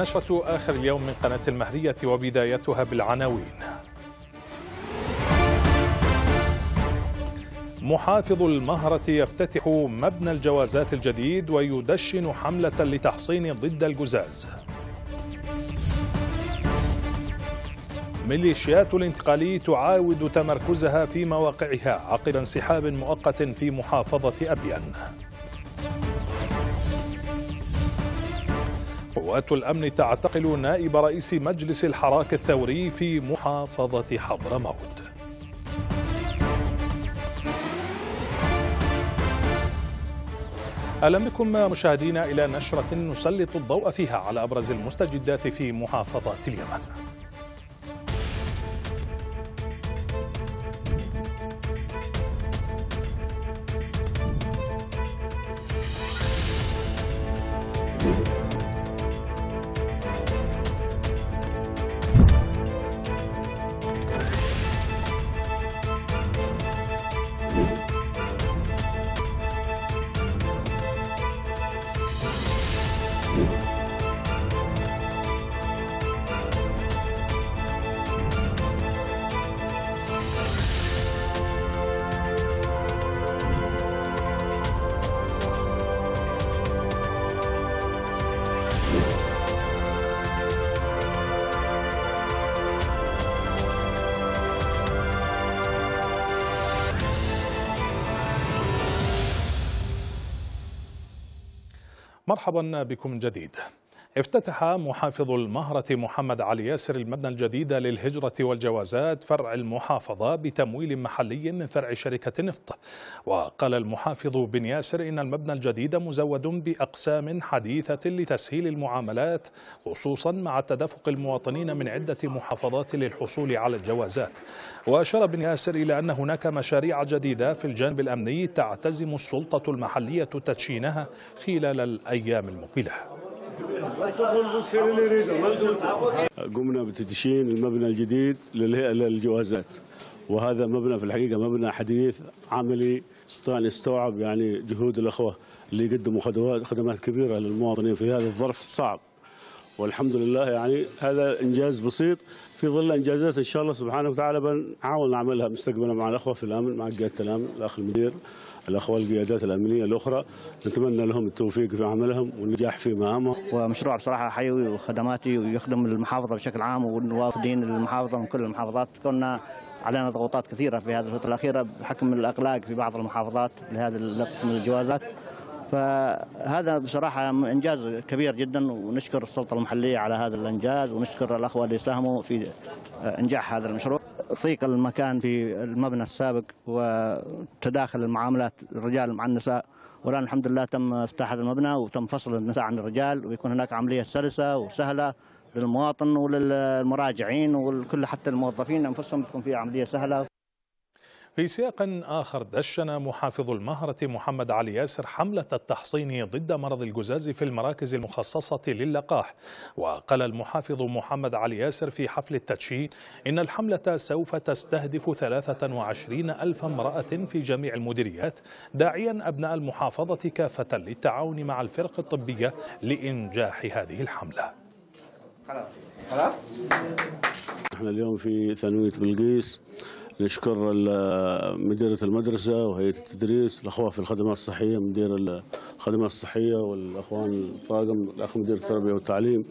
نشرة آخر اليوم من قناة المهرية وبدايتها بالعناوين محافظ المهرة يفتتح مبنى الجوازات الجديد ويدشن حملة لتحصين ضد الجزاز ميليشيات الانتقالي تعاود تمركزها في مواقعها عقب انسحاب مؤقت في محافظة أبين قوات الأمن تعتقل نائب رئيس مجلس الحراك الثوري في محافظة حضرموت أهلا بكم مشاهدينا إلى نشرة نسلط الضوء فيها على أبرز المستجدات في محافظات اليمن مرحبا بكم جديد افتتح محافظ المهرة محمد علي ياسر المبنى الجديد للهجرة والجوازات فرع المحافظة بتمويل محلي من فرع شركة نفط وقال المحافظ بن ياسر إن المبنى الجديد مزود بأقسام حديثة لتسهيل المعاملات خصوصا مع تدفق المواطنين من عدة محافظات للحصول على الجوازات وأشار بن ياسر إلى أن هناك مشاريع جديدة في الجانب الأمني تعتزم السلطة المحلية تدشينها خلال الأيام المقبلة قمنا بتدشين المبنى الجديد للهيئه للجوازات وهذا مبنى في الحقيقه مبنى حديث عملي استطاع يستوعب يعني جهود الاخوه اللي يقدموا خدمات خدمات كبيره للمواطنين في هذا الظرف الصعب والحمد لله يعني هذا انجاز بسيط في ظل انجازات ان شاء الله سبحانه وتعالى بنحاول نعملها مستقبلا مع الاخوه في الامن مع قياده الامن الاخ المدير الأخوة القيادات الأمنية الأخرى نتمنى لهم التوفيق في عملهم والنجاح في مهامهم ومشروع بصراحة حيوي وخدماتي ويخدم المحافظة بشكل عام والوافدين المحافظة من كل المحافظات كنا علينا ضغوطات كثيرة في هذه الفترة الأخيرة بحكم الأقلاق في بعض المحافظات لهذا القسم الجوازات فهذا بصراحة إنجاز كبير جدا ونشكر السلطة المحلية على هذا الإنجاز ونشكر الأخوة اللي ساهموا في إنجاح هذا المشروع ضيق المكان في المبنى السابق وتداخل المعاملات الرجال مع النساء والان الحمد لله تم افتتاح هذا المبنى وتم فصل النساء عن الرجال ويكون هناك عمليه سلسه وسهله للمواطن وللمراجعين وكل حتى الموظفين انفسهم تكون في عمليه سهله في سياق آخر دشن محافظ المهرة محمد علي ياسر حملة التحصين ضد مرض الجزاز في المراكز المخصصة للقاح وقال المحافظ محمد علي ياسر في حفل التدشين إن الحملة سوف تستهدف 23 ألف امرأة في جميع المديريات داعيا أبناء المحافظة كافة للتعاون مع الفرق الطبية لإنجاح هذه الحملة خلاص خلاص احنا اليوم في ثانوية بلقيس نشكر مديرة المدرسة وهيئة التدريس الأخوة في الخدمات الصحية مدير الخدمات الصحية والأخوان الطاقم الأخ مدير التربية والتعليم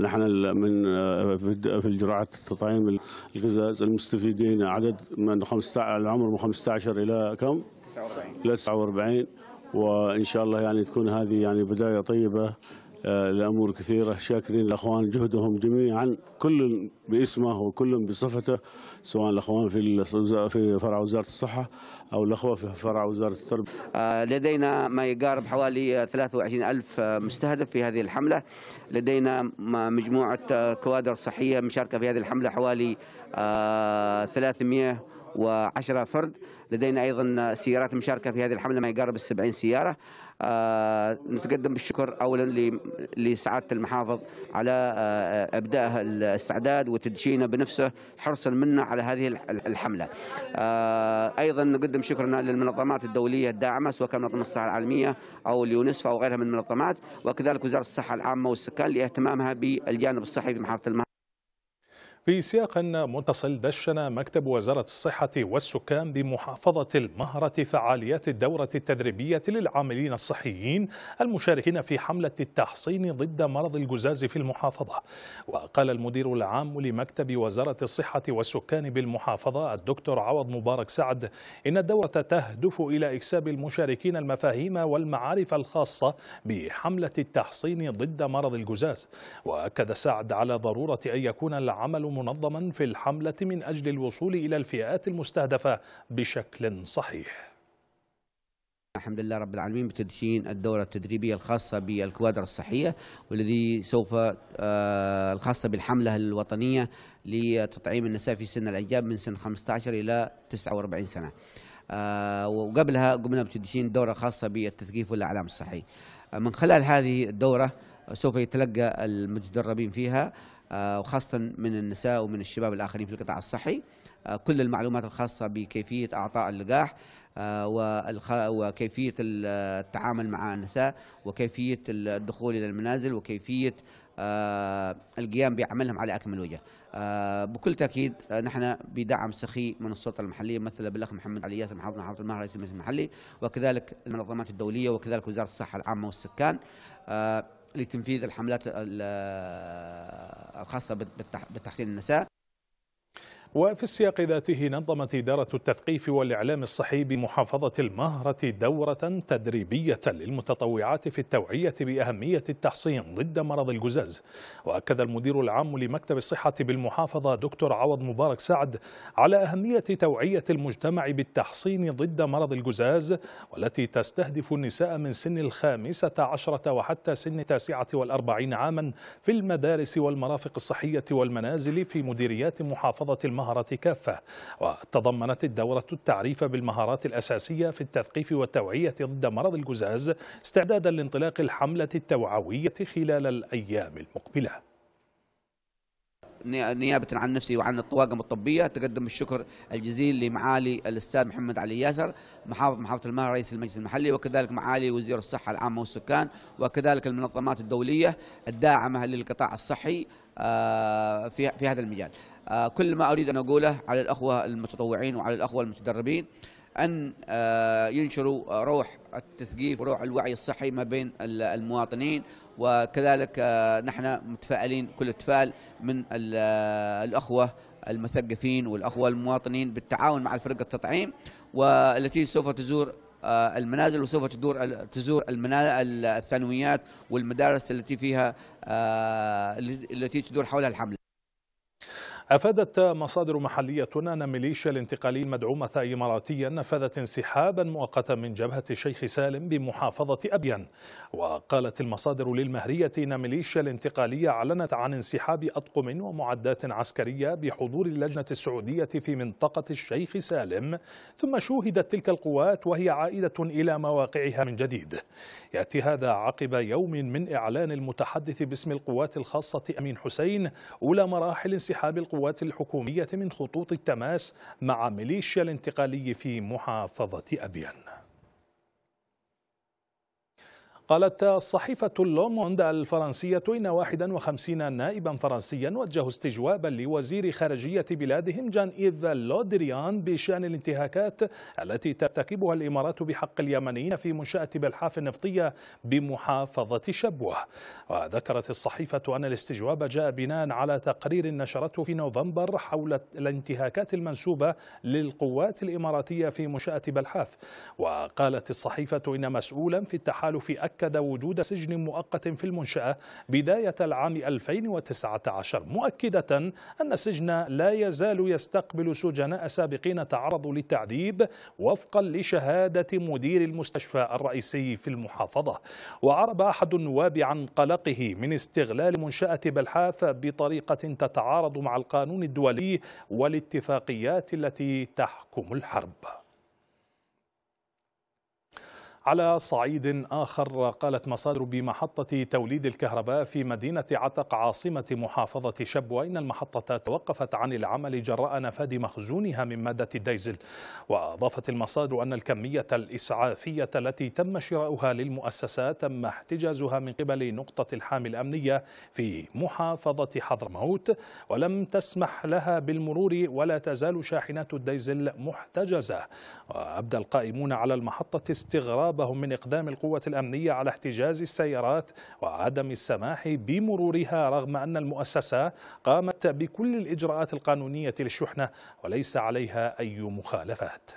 نحن من آه، في الجرعات التطعيم القزاز المستفيدين عدد من 15 العمر من 15 إلى كم؟ 49 إلى 49 وإن شاء الله يعني تكون هذه يعني بداية طيبة الأمور آه، كثيرة شاكرين الأخوان جهدهم جميعا كل باسمه وكل بصفته سواء الأخوان في في فرع وزارة الصحة أو الأخوة في فرع وزارة التربية آه، لدينا ما يقارب حوالي 23000 مستهدف في هذه الحملة لدينا مجموعة كوادر صحية مشاركة في هذه الحملة حوالي 300 آه، و10 فرد لدينا أيضا سيارات مشاركة في هذه الحملة ما يقارب السبعين سيارة آه نتقدم بالشكر اولا لسعاده المحافظ على آه ابداء الاستعداد وتدشينه بنفسه حرصا منا على هذه الحمله. آه ايضا نقدم شكرنا للمنظمات الدوليه الداعمه سواء كان منظمه الصحه العالميه او اليونسف او غيرها من المنظمات وكذلك وزاره الصحه العامه والسكان لاهتمامها بالجانب الصحي في محافظه المحافظة في سياق متصل دشن مكتب وزارة الصحة والسكان بمحافظة المهرة فعاليات الدورة التدريبية للعاملين الصحيين المشاركين في حملة التحصين ضد مرض الجزاز في المحافظة وقال المدير العام لمكتب وزارة الصحة والسكان بالمحافظة الدكتور عوض مبارك سعد إن الدورة تهدف إلى إكساب المشاركين المفاهيم والمعارف الخاصة بحملة التحصين ضد مرض الجزاز وأكد سعد على ضرورة أن يكون العمل منظما في الحملة من أجل الوصول إلى الفئات المستهدفة بشكل صحيح الحمد لله رب العالمين بتدشين الدورة التدريبية الخاصة بالكوادر الصحية والذي سوف آه، الخاصة بالحملة الوطنية لتطعيم النساء في سن الإنجاب من سن 15 إلى 49 سنة آه، وقبلها قمنا بتدشين دورة خاصة بالتثقيف والإعلام الصحي آه، من خلال هذه الدورة سوف يتلقى المتدربين فيها آه، وخاصة من النساء ومن الشباب الآخرين في القطاع الصحي آه، كل المعلومات الخاصة بكيفية أعطاء اللقاح آه، وكيفية التعامل مع النساء وكيفية الدخول إلى المنازل وكيفية القيام بعملهم على أكمل وجه بكل تأكيد نحن بدعم سخي من السلطة المحلية مثل بالأخ محمد علي ياسر محافظ محافظ المهر رئيس المجلس المحلي وكذلك المنظمات الدولية وكذلك وزارة الصحة العامة والسكان لتنفيذ الحملات الخاصة بتحسين النساء وفي السياق ذاته نظمت إدارة التثقيف والإعلام الصحي بمحافظة المهرة دورة تدريبية للمتطوعات في التوعية بأهمية التحصين ضد مرض الجزاز وأكد المدير العام لمكتب الصحة بالمحافظة دكتور عوض مبارك سعد على أهمية توعية المجتمع بالتحصين ضد مرض الجزاز والتي تستهدف النساء من سن الخامسة عشرة وحتى سن التاسعة والأربعين عاما في المدارس والمرافق الصحية والمنازل في مديريات محافظة المهرة المهارات كافة وتضمنت الدورة التعريف بالمهارات الأساسية في التثقيف والتوعية ضد مرض الجزاز استعدادا لانطلاق الحملة التوعوية خلال الأيام المقبلة نيابة عن نفسي وعن الطواقم الطبية تقدم الشكر الجزيل لمعالي الأستاذ محمد علي ياسر محافظ محافظة المهر رئيس المجلس المحلي وكذلك معالي وزير الصحة العامة والسكان وكذلك المنظمات الدولية الداعمة للقطاع الصحي آه، في هذا المجال آه، كل ما أريد أن أقوله على الأخوة المتطوعين وعلى الأخوة المتدربين أن آه، ينشروا آه، روح التثقيف وروح الوعي الصحي ما بين المواطنين وكذلك نحن متفائلين كل التفائل من الأخوة المثقفين والأخوة المواطنين بالتعاون مع الفرق التطعيم والتي سوف تزور المنازل وسوف تدور تزور الثانويات والمدارس التي فيها التي تدور حولها الحمله أفادت مصادر محلية أن ميليشيا الانتقالي المدعومة إماراتيا نفذت انسحابا مؤقتا من جبهة الشيخ سالم بمحافظة أبين وقالت المصادر للمهرية أن ميليشيا الانتقالية أعلنت عن انسحاب أطقم ومعدات عسكرية بحضور اللجنة السعودية في منطقة الشيخ سالم ثم شوهدت تلك القوات وهي عائدة إلى مواقعها من جديد يأتي هذا عقب يوم من إعلان المتحدث باسم القوات الخاصة أمين حسين أولى مراحل انسحاب القوات القوات الحكومية من خطوط التماس مع ميليشيا الانتقالي في محافظة أبيان قالت صحيفة لوموند الفرنسية إن 51 نائبا فرنسيا وجهوا استجوابا لوزير خارجية بلادهم جان إيف لودريان بشأن الانتهاكات التي ترتكبها الإمارات بحق اليمنيين في منشأة بلحاف النفطية بمحافظة شبوه وذكرت الصحيفة أن الاستجواب جاء بناء على تقرير نشرته في نوفمبر حول الانتهاكات المنسوبة للقوات الإماراتية في منشأة بلحاف وقالت الصحيفة إن مسؤولا في التحالف أكبر أكد وجود سجن مؤقت في المنشأة بداية العام 2019 مؤكدة أن السجن لا يزال يستقبل سجناء سابقين تعرضوا للتعذيب وفقا لشهادة مدير المستشفى الرئيسي في المحافظة وعرب أحد النواب عن قلقه من استغلال منشأة بلحاف بطريقة تتعارض مع القانون الدولي والاتفاقيات التي تحكم الحرب على صعيد آخر قالت مصادر بمحطة توليد الكهرباء في مدينة عتق عاصمة محافظة شبوة إن المحطة توقفت عن العمل جراء نفاد مخزونها من مادة الديزل وأضافت المصادر أن الكمية الإسعافية التي تم شراؤها للمؤسسة تم احتجازها من قبل نقطة الحامل الأمنية في محافظة حضرموت ولم تسمح لها بالمرور ولا تزال شاحنات الديزل محتجزة وأبدى القائمون على المحطة استغراب أصابهم من إقدام القوة الأمنية على احتجاز السيارات وعدم السماح بمرورها رغم أن المؤسسة قامت بكل الإجراءات القانونية للشحنة وليس عليها أي مخالفات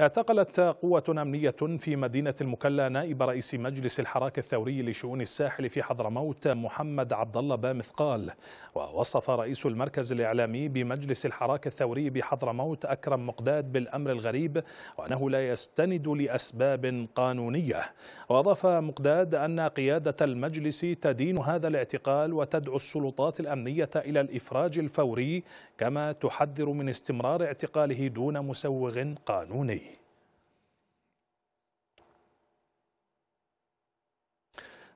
اعتقلت قوة أمنية في مدينة المكلا نائب رئيس مجلس الحراك الثوري لشؤون الساحل في حضرموت محمد عبد الله بامثقال ووصف رئيس المركز الإعلامي بمجلس الحراك الثوري بحضرموت أكرم مقداد بالأمر الغريب وأنه لا يستند لأسباب قانونية وأضاف مقداد أن قيادة المجلس تدين هذا الاعتقال وتدعو السلطات الأمنية إلى الإفراج الفوري كما تحذر من استمرار اعتقاله دون مسوغ قانوني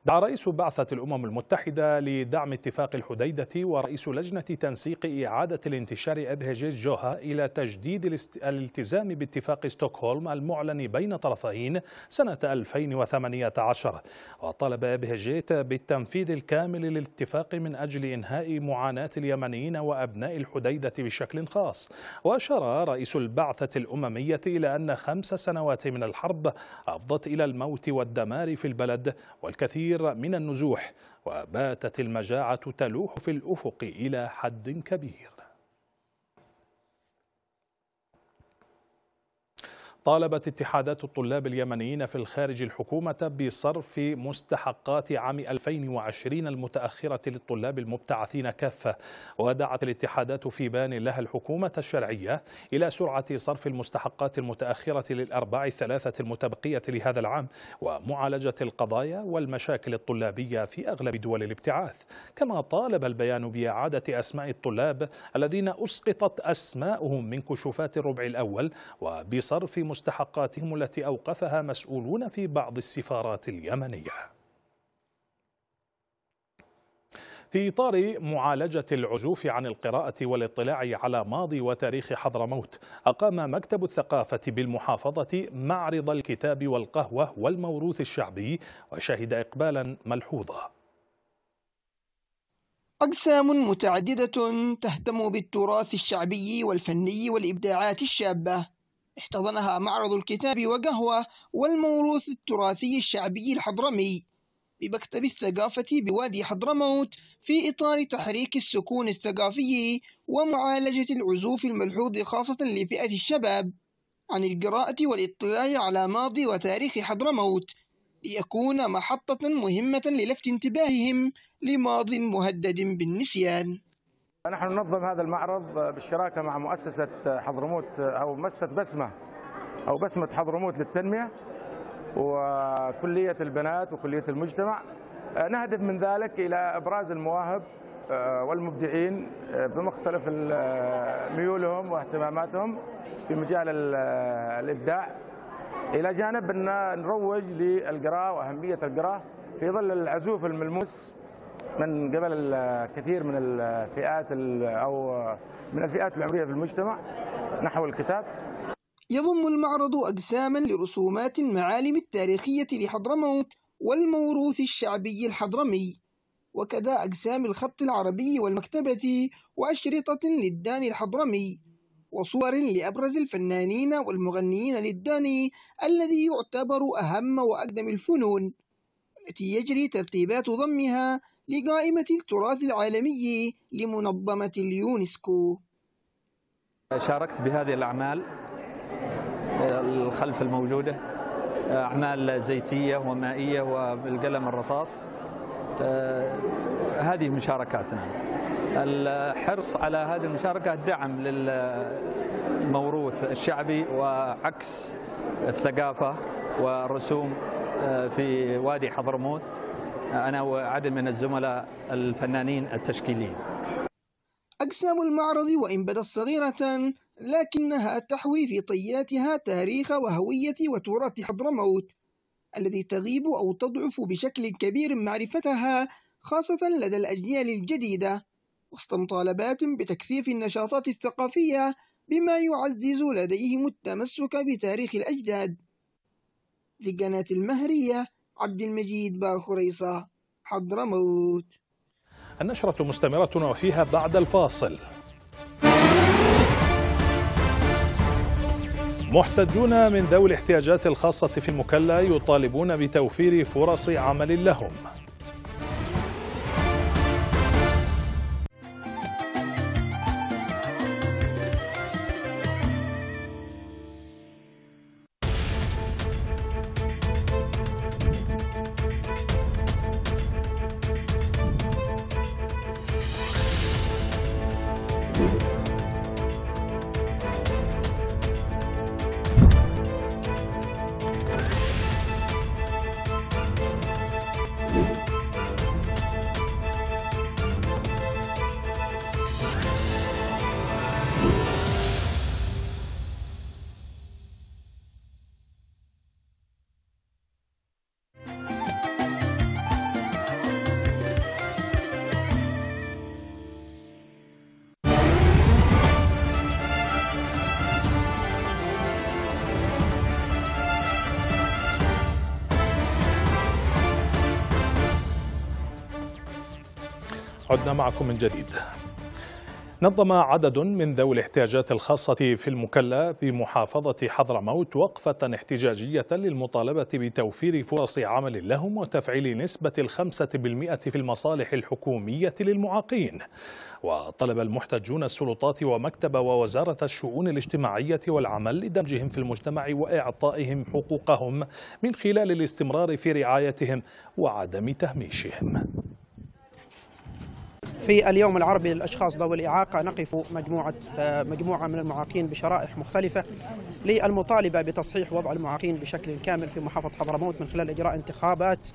دعا رئيس بعثة الأمم المتحدة لدعم اتفاق الحديدة ورئيس لجنة تنسيق إعادة الانتشار أبهجيز جوها إلى تجديد الالتزام باتفاق ستوكهولم المعلن بين طرفين سنة 2018 وطلب أبهجيت بالتنفيذ الكامل للاتفاق من أجل إنهاء معاناة اليمنيين وأبناء الحديدة بشكل خاص وأشار رئيس البعثة الأممية إلى أن خمس سنوات من الحرب أفضت إلى الموت والدمار في البلد والكثير الكثير من النزوح وباتت المجاعة تلوح في الأفق إلى حد كبير طالبت اتحادات الطلاب اليمنيين في الخارج الحكومة بصرف مستحقات عام 2020 المتأخرة للطلاب المبتعثين كافة ودعت الاتحادات في بيان لها الحكومة الشرعية إلى سرعة صرف المستحقات المتأخرة للأرباع الثلاثة المتبقية لهذا العام ومعالجة القضايا والمشاكل الطلابية في أغلب دول الابتعاث كما طالب البيان بإعادة أسماء الطلاب الذين أسقطت أسماؤهم من كشوفات الربع الأول وبصرف مستحقاتهم التي أوقفها مسؤولون في بعض السفارات اليمنية في إطار معالجة العزوف عن القراءة والاطلاع على ماضي وتاريخ حضرموت أقام مكتب الثقافة بالمحافظة معرض الكتاب والقهوة والموروث الشعبي وشهد إقبالا ملحوظا أقسام متعددة تهتم بالتراث الشعبي والفني والإبداعات الشابة احتضنها معرض الكتاب وقهوة والموروث التراثي الشعبي الحضرمي بمكتب الثقافة بوادي حضرموت في إطار تحريك السكون الثقافي ومعالجة العزوف الملحوظ خاصة لفئة الشباب عن القراءة والاطلاع على ماضي وتاريخ حضرموت ليكون محطة مهمة للفت انتباههم لماض مهدد بالنسيان نحن ننظم هذا المعرض بالشراكه مع مؤسسه حضرموت او مؤسسه بسمه او بسمه حضرموت للتنميه وكليه البنات وكليه المجتمع نهدف من ذلك الى ابراز المواهب آه، والمبدعين آه، بمختلف آه، ميولهم واهتماماتهم في مجال الابداع الى جانب ان نروج للقراءه واهميه القراءه في ظل العزوف الملموس من قبل الكثير من الفئات او من الفئات العمريه في المجتمع نحو الكتاب يضم المعرض اقساما لرسومات المعالم التاريخيه لحضرموت والموروث الشعبي الحضرمي وكذا اقسام الخط العربي والمكتبه واشرطه للداني الحضرمي وصور لابرز الفنانين والمغنيين للداني الذي يعتبر اهم واقدم الفنون التي يجري ترتيبات ضمها لقائمة التراث العالمي لمنظمة اليونسكو شاركت بهذه الأعمال الخلف الموجودة أعمال زيتية ومائية وبالقلم الرصاص هذه مشاركاتنا الحرص على هذه المشاركة دعم للموروث الشعبي وعكس الثقافة والرسوم في وادي حضرموت أنا وعدد من الزملاء الفنانين التشكيليين أجسام المعرض وإن بدت صغيرة لكنها تحوي في طياتها تاريخ وهوية وتراث حضرموت الذي تغيب أو تضعف بشكل كبير معرفتها خاصة لدى الأجيال الجديدة وسط مطالبات بتكثيف النشاطات الثقافية بما يعزز لديهم التمسك بتاريخ الأجداد لقناة المهرية عبد المجيد باخريصة حضر موت النشرة مستمرة وفيها بعد الفاصل محتجون من ذوي الاحتياجات الخاصة في المكلا يطالبون بتوفير فرص عمل لهم عدنا معكم من جديد نظم عدد من ذوي الاحتياجات الخاصة في المكلا بمحافظة حضرموت وقفة احتجاجية للمطالبة بتوفير فرص عمل لهم وتفعيل نسبة الخمسة بالمئة في المصالح الحكومية للمعاقين وطلب المحتجون السلطات ومكتب ووزارة الشؤون الاجتماعية والعمل لدمجهم في المجتمع وإعطائهم حقوقهم من خلال الاستمرار في رعايتهم وعدم تهميشهم في اليوم العربي للاشخاص ذوي الاعاقه نقف مجموعه آه، مجموعه من المعاقين بشرائح مختلفه للمطالبه بتصحيح وضع المعاقين بشكل كامل في محافظه حضرموت من خلال اجراء انتخابات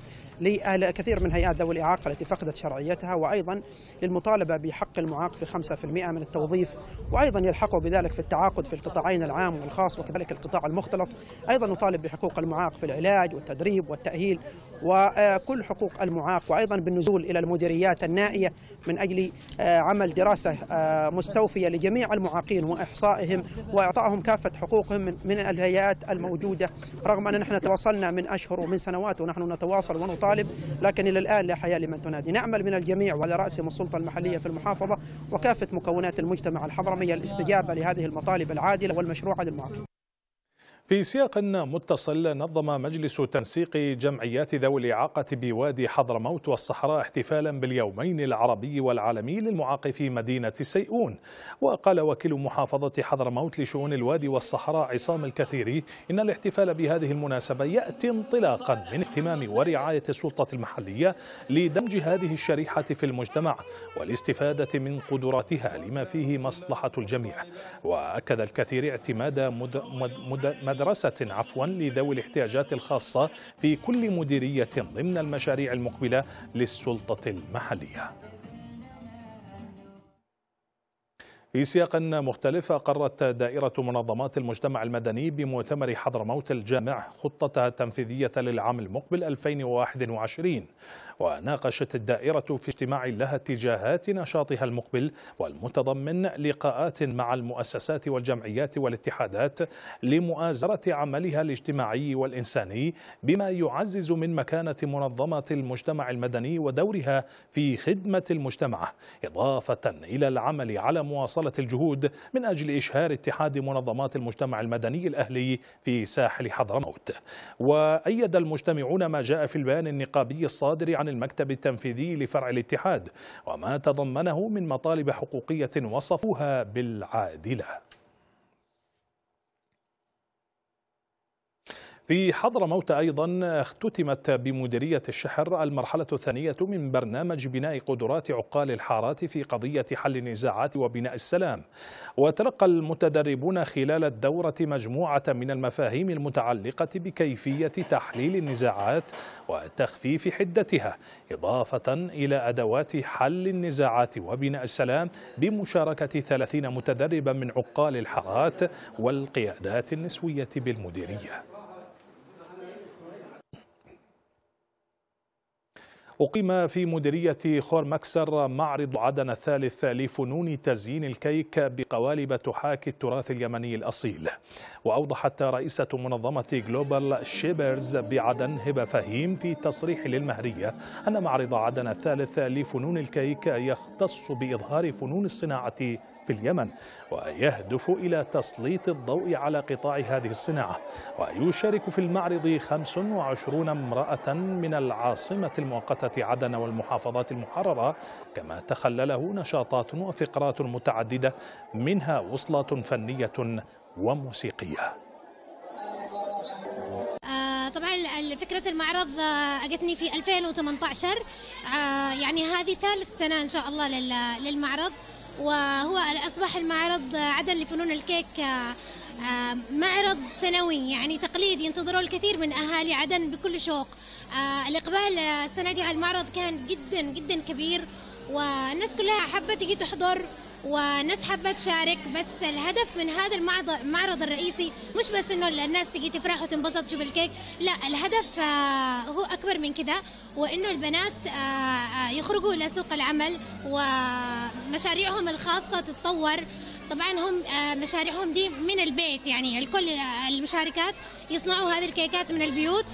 كثير من هيئات ذوي الاعاقه التي فقدت شرعيتها وايضا للمطالبه بحق المعاق في 5% من التوظيف وايضا يلحقوا بذلك في التعاقد في القطاعين العام والخاص وكذلك القطاع المختلط ايضا نطالب بحقوق المعاق في العلاج والتدريب والتاهيل وكل حقوق المعاق وأيضا بالنزول إلى المديريات النائية من أجل آه، عمل دراسة آه، مستوفية لجميع المعاقين وإحصائهم وإعطائهم كافة حقوقهم من الهيئات الموجودة رغم أن نحن تواصلنا من أشهر ومن سنوات ونحن نتواصل ونطالب لكن إلى الآن لا حياة لمن تنادي نأمل من الجميع وعلى رأسهم السلطة المحلية في المحافظة وكافة مكونات المجتمع الحضرمي الاستجابة لهذه المطالب العادلة والمشروعة للمعاقين في سياق متصل نظم مجلس تنسيق جمعيات ذوي الإعاقة بوادي حضرموت والصحراء احتفالا باليومين العربي والعالمي للمعاق في مدينة سيئون وقال وكيل محافظة حضرموت لشؤون الوادي والصحراء عصام الكثيري إن الاحتفال بهذه المناسبة يأتي انطلاقا من اهتمام ورعاية السلطة المحلية لدمج هذه الشريحة في المجتمع والاستفادة من قدراتها لما فيه مصلحة الجميع وأكد الكثير اعتماد مد... مد... مد... مدرسة عفوا لذوي الاحتياجات الخاصة في كل مديرية ضمن المشاريع المقبلة للسلطة المحلية في سياق مختلف أقرت دائرة منظمات المجتمع المدني بمؤتمر حضرموت الجامع خطتها التنفيذية للعام المقبل 2021 وناقشت الدائرة في اجتماع لها اتجاهات نشاطها المقبل والمتضمن لقاءات مع المؤسسات والجمعيات والاتحادات لمؤازرة عملها الاجتماعي والإنساني بما يعزز من مكانة منظمة المجتمع المدني ودورها في خدمة المجتمع إضافة إلى العمل على مواصلة الجهود من أجل إشهار اتحاد منظمات المجتمع المدني الأهلي في ساحل حضرموت وأيد المجتمعون ما جاء في البيان النقابي الصادر عن المكتب التنفيذي لفرع الاتحاد وما تضمنه من مطالب حقوقية وصفوها بالعادلة في حضرموت أيضا اختتمت بمديرية الشحر المرحلة الثانية من برنامج بناء قدرات عقال الحارات في قضية حل النزاعات وبناء السلام وتلقى المتدربون خلال الدورة مجموعة من المفاهيم المتعلقة بكيفية تحليل النزاعات وتخفيف حدتها إضافة إلى أدوات حل النزاعات وبناء السلام بمشاركة 30 متدربا من عقال الحارات والقيادات النسوية بالمديرية أقيم في مديرية خور مكسر معرض عدن الثالث لفنون تزيين الكيك بقوالب تحاكي التراث اليمني الأصيل وأوضحت رئيسة منظمة جلوبال شيبرز بعدن هبة فهيم في تصريح للمهرية أن معرض عدن الثالث لفنون الكيك يختص بإظهار فنون الصناعة في اليمن ويهدف إلى تسليط الضوء على قطاع هذه الصناعة ويشارك في المعرض 25 امرأة من العاصمة المؤقتة عدن والمحافظات المحررة كما تخلله نشاطات وفقرات متعددة منها وصلات فنية وموسيقية آه، طبعا فكرة المعرض آه، أجتني في 2018 آه، يعني هذه ثالث سنة إن شاء الله للمعرض وهو أصبح المعرض عدن لفنون الكيك آه، آه، معرض سنوي يعني تقليدي ينتظره الكثير من أهالي عدن بكل شوق آه، الإقبال السنة دي على المعرض كان جدا جدا كبير والناس كلها حابة تيجي تحضر وناس حابه تشارك بس الهدف من هذا المعرض الرئيسي مش بس انه الناس تيجي تفرح وتنبسط تشوف الكيك لا الهدف آه، هو اكبر من كذا وانه البنات آه، آه، يخرجوا الى سوق العمل ومشاريعهم الخاصه تتطور طبعا هم مشاريعهم دي من البيت يعني الكل المشاركات يصنعوا هذه الكيكات من البيوت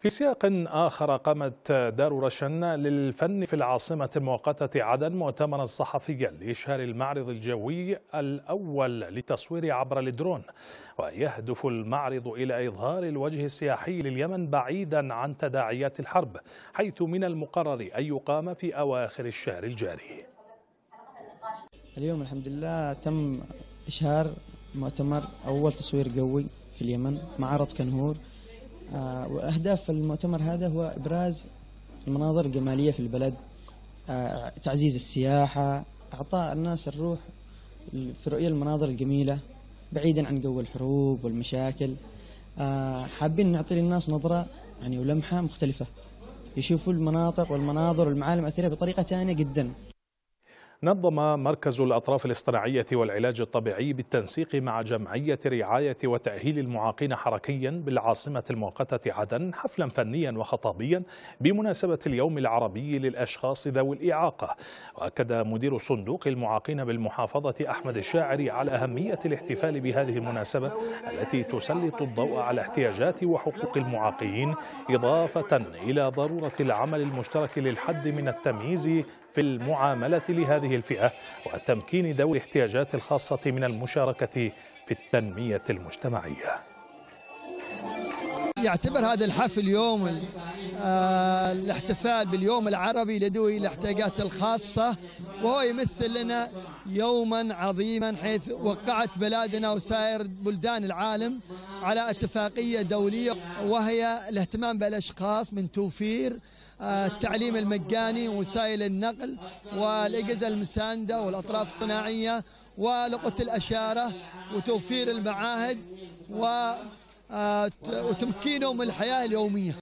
في سياق آخر قامت دار رشن للفن في العاصمة المؤقتة عدن مؤتمرا صحفيا لإشهار المعرض الجوي الأول للتصوير عبر الدرون ويهدف المعرض إلى إظهار الوجه السياحي لليمن بعيدا عن تداعيات الحرب حيث من المقرر أن يقام في أواخر الشهر الجاري اليوم الحمد لله تم إشهار مؤتمر أول تصوير جوي في اليمن معرض كنهور آه، وأهداف المؤتمر هذا هو إبراز المناظر الجمالية في البلد آه، تعزيز السياحة إعطاء الناس الروح في رؤية المناظر الجميلة بعيدا عن جو الحروب والمشاكل آه، حابين نعطي للناس نظرة يعني ولمحة مختلفة يشوفوا المناطق والمناظر والمعالم الأثرية بطريقة ثانية جدا نظم مركز الأطراف الاصطناعية والعلاج الطبيعي بالتنسيق مع جمعية رعاية وتأهيل المعاقين حركيا بالعاصمة المؤقتة عدن حفلا فنيا وخطابيا بمناسبة اليوم العربي للأشخاص ذوي الإعاقة وأكد مدير صندوق المعاقين بالمحافظة أحمد الشاعري على أهمية الاحتفال بهذه المناسبة التي تسلط الضوء على احتياجات وحقوق المعاقين إضافة إلى ضرورة العمل المشترك للحد من التمييز في المعاملة لهذه الفئة وتمكين ذوي الاحتياجات الخاصة من المشاركة في التنمية المجتمعية يعتبر هذا الحفل يوم آه، الاحتفال باليوم العربي لذوي الاحتياجات الخاصة وهو يمثل لنا يوما عظيما حيث وقعت بلادنا وسائر بلدان العالم على اتفاقية دولية وهي الاهتمام بالأشخاص من توفير آه، التعليم المجاني ووسائل النقل والإجهزة المساندة والأطراف الصناعية ولقطة الأشارة وتوفير المعاهد و آه، وتمكينهم من الحياة اليومية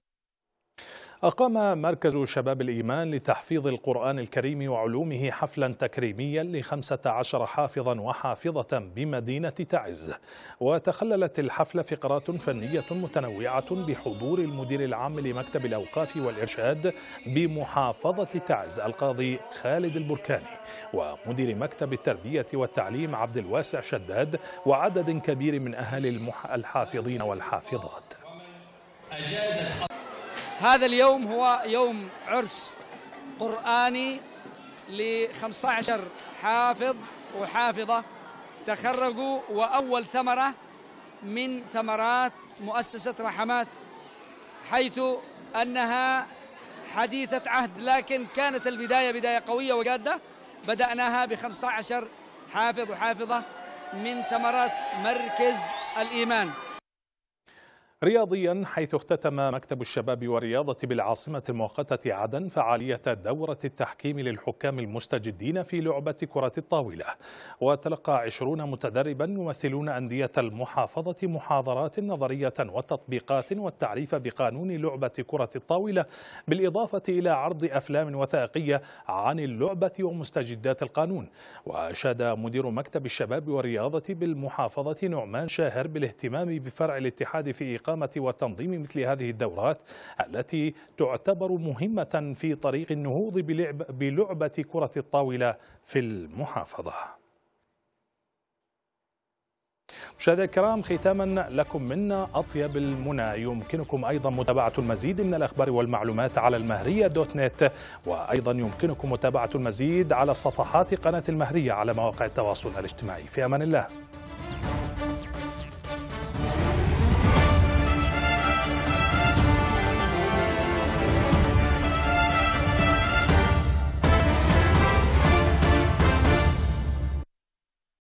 أقام مركز شباب الإيمان لتحفيظ القرآن الكريم وعلومه حفلا تكريميا لخمسة عشر حافظا وحافظة بمدينة تعز وتخللت الحفلة فقرات فنية متنوعة بحضور المدير العام لمكتب الأوقاف والإرشاد بمحافظة تعز القاضي خالد البركاني ومدير مكتب التربية والتعليم عبد الواسع شداد وعدد كبير من أهل الحافظين والحافظات هذا اليوم هو يوم عرس قرآني ل 15 حافظ وحافظة تخرجوا وأول ثمرة من ثمرات مؤسسة رحمات حيث أنها حديثة عهد لكن كانت البداية بداية قوية وجادة بدأناها ب 15 حافظ وحافظة من ثمرات مركز الإيمان رياضيا حيث اختتم مكتب الشباب والرياضة بالعاصمة المؤقتة عدن فعالية دورة التحكيم للحكام المستجدين في لعبة كرة الطاولة وتلقى عشرون متدربا يمثلون أندية المحافظة محاضرات نظرية وتطبيقات والتعريف بقانون لعبة كرة الطاولة بالإضافة إلى عرض أفلام وثائقية عن اللعبة ومستجدات القانون وأشاد مدير مكتب الشباب والرياضة بالمحافظة نعمان شاهر بالاهتمام بفرع الاتحاد في إيقاف إقامة وتنظيم مثل هذه الدورات التي تعتبر مهمة في طريق النهوض بلعب بلعبة كرة الطاولة في المحافظة مشاهدينا الكرام ختاما لكم منا اطيب المنى يمكنكم ايضا متابعه المزيد من الاخبار والمعلومات على المهريه دوت نت وايضا يمكنكم متابعه المزيد على صفحات قناه المهريه على مواقع التواصل الاجتماعي في امان الله